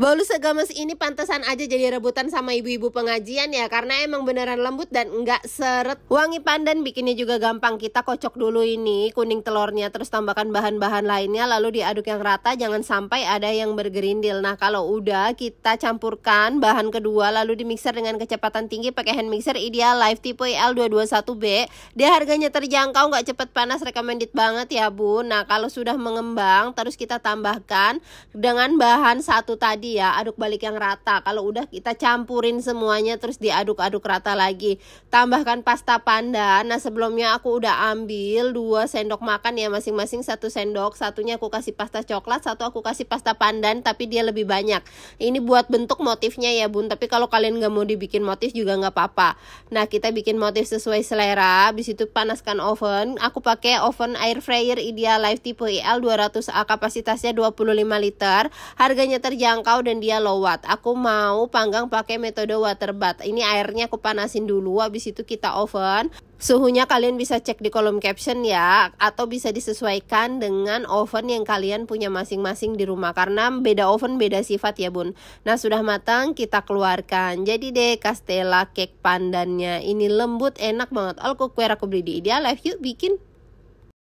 Bolu segemes ini pantesan aja jadi rebutan sama ibu-ibu pengajian ya karena emang beneran lembut dan enggak seret. Wangi pandan bikinnya juga gampang. Kita kocok dulu ini kuning telurnya terus tambahkan bahan-bahan lainnya lalu diaduk yang rata jangan sampai ada yang bergerindil. Nah, kalau udah kita campurkan bahan kedua lalu dimixer dengan kecepatan tinggi pakai hand mixer ideal life tipe L221B. Dia harganya terjangkau nggak cepet panas recommended banget ya, Bu. Nah, kalau sudah mengembang terus kita tambahkan dengan bahan satu tadi lagi ya, aduk balik yang rata. Kalau udah kita campurin semuanya terus diaduk-aduk rata lagi. Tambahkan pasta pandan. Nah, sebelumnya aku udah ambil dua sendok makan ya masing-masing satu sendok. Satunya aku kasih pasta coklat, satu aku kasih pasta pandan tapi dia lebih banyak. Ini buat bentuk motifnya ya, Bun. Tapi kalau kalian nggak mau dibikin motif juga nggak apa-apa. Nah, kita bikin motif sesuai selera. Habis itu panaskan oven. Aku pakai oven air fryer Ideal Life tipe IL e 200A kapasitasnya 25 liter. Harganya terjangkau kau dan dia low watt. Aku mau panggang pakai metode water bath. Ini airnya aku panasin dulu, habis itu kita oven. Suhunya kalian bisa cek di kolom caption ya atau bisa disesuaikan dengan oven yang kalian punya masing-masing di rumah karena beda oven beda sifat ya bun. Nah sudah matang kita keluarkan. Jadi deh Castella cake pandannya ini lembut enak banget. All cookware aku beli di Ideal Life yuk bikin.